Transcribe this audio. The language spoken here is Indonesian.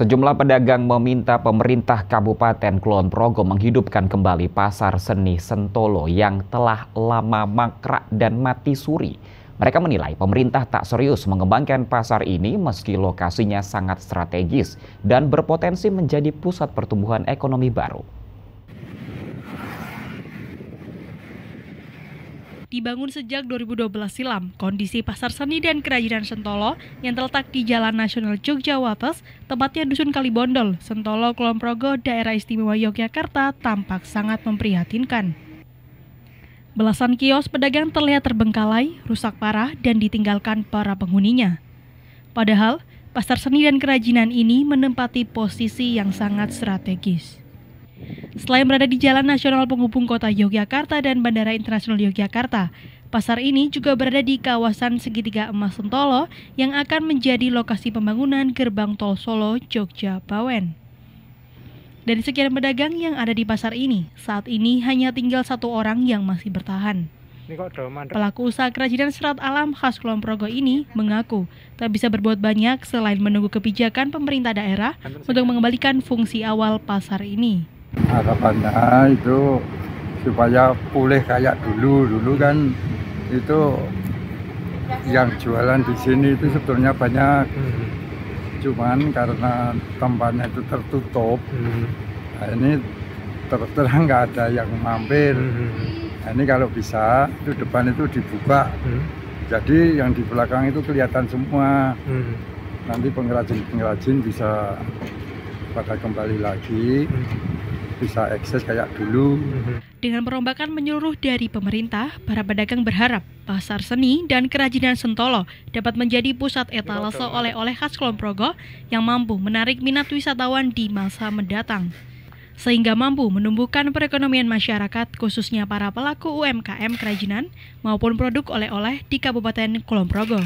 Sejumlah pedagang meminta pemerintah Kabupaten Kulon Progo menghidupkan kembali pasar seni Sentolo yang telah lama mangkrak dan mati suri. Mereka menilai pemerintah tak serius mengembangkan pasar ini meski lokasinya sangat strategis dan berpotensi menjadi pusat pertumbuhan ekonomi baru. Dibangun sejak 2012 silam, kondisi pasar seni dan kerajinan Sentolo yang terletak di Jalan Nasional Jogja Wates, tempatnya Dusun Kalibondol, Sentolo, Kulon Progo, Daerah Istimewa Yogyakarta tampak sangat memprihatinkan. Belasan kios pedagang terlihat terbengkalai, rusak parah, dan ditinggalkan para penghuninya. Padahal, pasar seni dan kerajinan ini menempati posisi yang sangat strategis. Selain berada di Jalan Nasional Penghubung Kota Yogyakarta dan Bandara Internasional Yogyakarta, pasar ini juga berada di kawasan Segitiga Emas Sentolo yang akan menjadi lokasi pembangunan gerbang tol Solo Jogja Bawen. Dari sekian pedagang yang ada di pasar ini, saat ini hanya tinggal satu orang yang masih bertahan. Pelaku usaha kerajinan serat alam khas Kulon Progo ini mengaku tak bisa berbuat banyak selain menunggu kebijakan pemerintah daerah untuk mengembalikan fungsi awal pasar ini harapannya ah, itu supaya pulih kayak dulu dulu kan itu yang jualan di sini itu sebetulnya banyak hmm. cuman karena tempatnya itu tertutup hmm. nah ini terus terang nggak ada yang mampir hmm. nah ini kalau bisa itu depan itu dibuka hmm. jadi yang di belakang itu kelihatan semua hmm. nanti pengrajin-pengrajin bisa pada kembali lagi hmm bisa akses kayak dulu. Dengan perombakan menyeluruh dari pemerintah, para pedagang berharap pasar seni dan kerajinan Sentolo dapat menjadi pusat etalase oleh-oleh khas Klomprogo yang mampu menarik minat wisatawan di masa mendatang sehingga mampu menumbuhkan perekonomian masyarakat khususnya para pelaku UMKM kerajinan maupun produk oleh-oleh di Kabupaten Kulon Progo.